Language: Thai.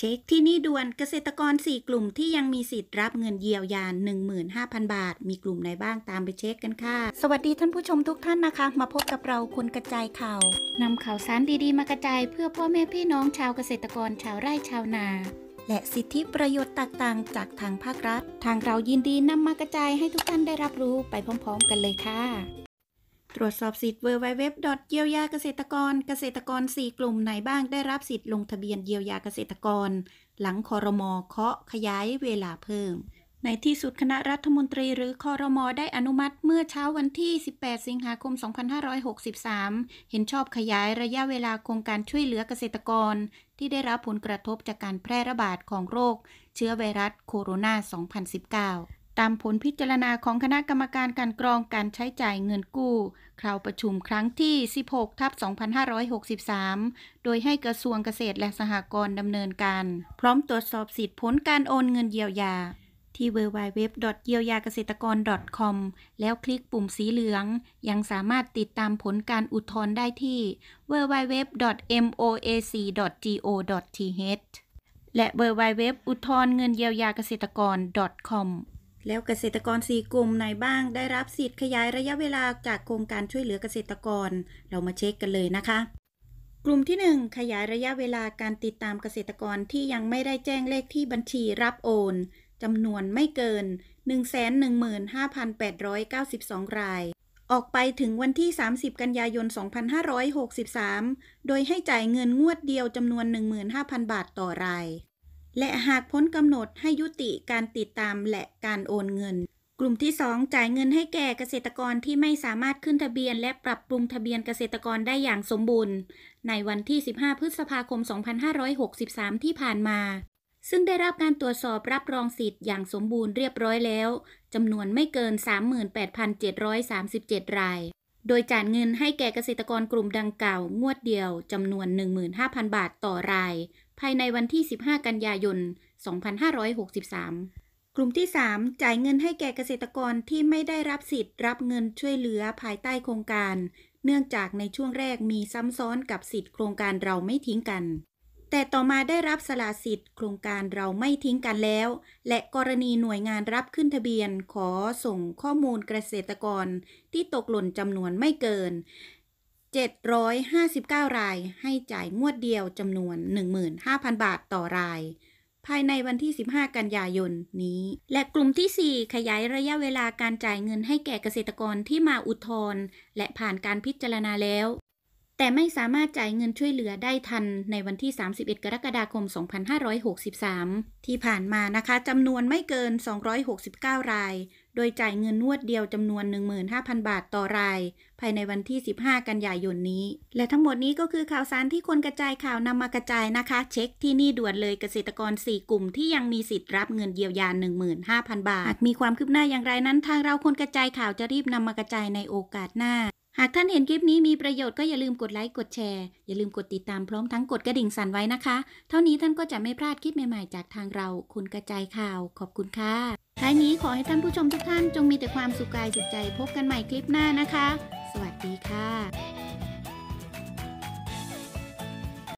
เช็คที่นี่ด่วนเกษตรกร4กลุ่มที่ยังมีสิทธิ์รับเงินเยียวยา15,000 บาท มีกลุ่มไหนบ้างตามไปเช็คกันค่ะ สวัสดีท่านผู้ชมทุกท่านนะคะ มาพบกับเราคนกระจายข่าว นำข่าวสารดีๆมากระจายเพื่อพ่อแม่พี่น้องชาวเกษตรกรชาวไร่ชาวนา และสิทธิประโยชน์ต่างๆ จากทางภาครัฐ ทางเรายินดีนำมากระจายให้ทุกท่านได้รับรู้ไปพร้อมๆกันเลยค่ะรวจสอบสิทธิ์ www. เยียวยาเกษตรกรเกษตรกร4กลุ่มไหนบ้างได้รับสิทธิ์ลงทะเบียนเยียวยาเกษตรกร หลังคอรมอเคาะขยายเวลาเพิ่ม ในที่สุดคณะรัฐมนตรีหรือคอรมอได้อนุมัติเมื่อเช้าวันที่ 18 สิงหาคม 2563 เห็นชอบขยายระยะเวลาโครงการช่วยเหลือเกษตรกร ที่ได้รับผลกระทบจากการแพร่ระบาดของโรคเชื้อไวรัสโคโรนา 2019ตามผลพิจารณาของคณะกรรมการการกรองการใช้จ่ายเงินกู้ คราวประชุมครั้งที่ 16ทับ2563 โดยให้กระทรวงเกษตรและสหกรณ์ดำเนินการ พร้อมตรวจสอบสิทธิผลการโอนเงินเยียวยา ที่ www.yeoyagasetakon.com แล้วคลิกปุ่มสีเหลือง ยังสามารถติดตามผลการอุทธรณ์ได้ที่ www.moac.go.th และ www. อุทธรณ์เงินเยียวยาเกษตรกร .com แล้วเกษตรกร 4 กลุ่มไหนบ้างได้รับสิทธิ์ขยายระยะเวลาจากโครงการช่วยเหลือเกษตรกร เรามาเช็คกันเลยนะคะ กลุ่มที่ 1 ขยายระยะเวลาการติดตามเกษตรกรที่ยังไม่ได้แจ้งเลขที่บัญชีรับโอน จำนวนไม่เกิน 115,892 ราย ออกไปถึงวันที่ 30 กันยายน 2563 โดยให้จ่ายเงินงวดเดียวจำนวน 15,000 บาทต่อรายและหากพ้นกำหนดให้ยุติการติดตามและการโอนเงิน กลุ่มที่ 2 จ่ายเงินให้แก่เกษตรกรที่ไม่สามารถขึ้นทะเบียน และปรับปรุงทะเบียนเกษตรกรได้อย่างสมบูรณ์ในวันที่ 15 พฤษภาคม 2563 ที่ผ่านมา ซึ่งได้รับการตรวจสอบรับรองสิทธิ์อย่างสมบูรณ์เรียบร้อยแล้ว จำนวนไม่เกิน 38,737 รายโดยจ่ายเงินให้แก่เกษตรกรกลุ่มดังกล่าวงวดเดียวจำนวน 15,000 บาทต่อราย ภายในวันที่ 15 กันยายน 2563 กลุ่มที่ 3 จ่ายเงินให้แก่เกษตรกรที่ไม่ได้รับสิทธิ์รับเงินช่วยเหลือภายใต้โครงการ เนื่องจากในช่วงแรกมีซ้ำซ้อนกับสิทธิ์โครงการเราไม่ทิ้งกันแต่ต่อมาได้รับสละสิทธิ์โครงการเราไม่ทิ้งกันแล้ว และกรณีหน่วยงานรับขึ้นทะเบียนขอส่งข้อมูลเกษตรกรที่ตกหล่นจำนวนไม่เกิน 759 รายให้จ่ายงวดเดียวจำนวน 15,000 บาทต่อราย ภายในวันที่ 15 กันยายน นี้ และกลุ่มที่ 4 ขยายระยะเวลาการจ่ายเงินให้แก่เกษตรกรที่มาอุทธรณ์และผ่านการพิจารณาแล้วแต่ไม่สามารถจ่ายเงินช่วยเหลือได้ทันในวันที่ 31 กรกฎาคม 2563 ที่ผ่านมานะคะจำนวนไม่เกิน 269 ราย โดยจ่ายเงินนวดเดียวจำนวน 15,000 บาทต่อราย ภายในวันที่ 15 กันยายนนี้ และทั้งหมดนี้ก็คือข่าวสารที่คนกระจายข่าวนำมากระจายนะคะ เช็คที่นี่ด่วนเลยเกษตรกร4กลุ่มที่ยังมีสิทธิ์รับเงินเยียวยา15,000บาท มีความคืบหน้าอย่างไรนั้น ทางเราคนกระจายข่าวจะรีบนำมากระจายในโอกาสหน้าหากท่านเห็นคลิปนี้มีประโยชน์ก็อย่าลืมกดไลค์กดแชร์อย่าลืมกดติดตามพร้อมทั้งกดกระดิ่งสั่นไว้นะคะ เท่านี้ท่านก็จะไม่พลาดคลิปใหม่ๆจากทางเรา คุณกระจายข่าวขอบคุณค่ะท้ายนี้ขอให้ท่านผู้ชมทุกท่านจงมีแต่ความสุขกายสุขใจพบกันใหม่คลิปหน้านะคะ สวัสดีค่ะ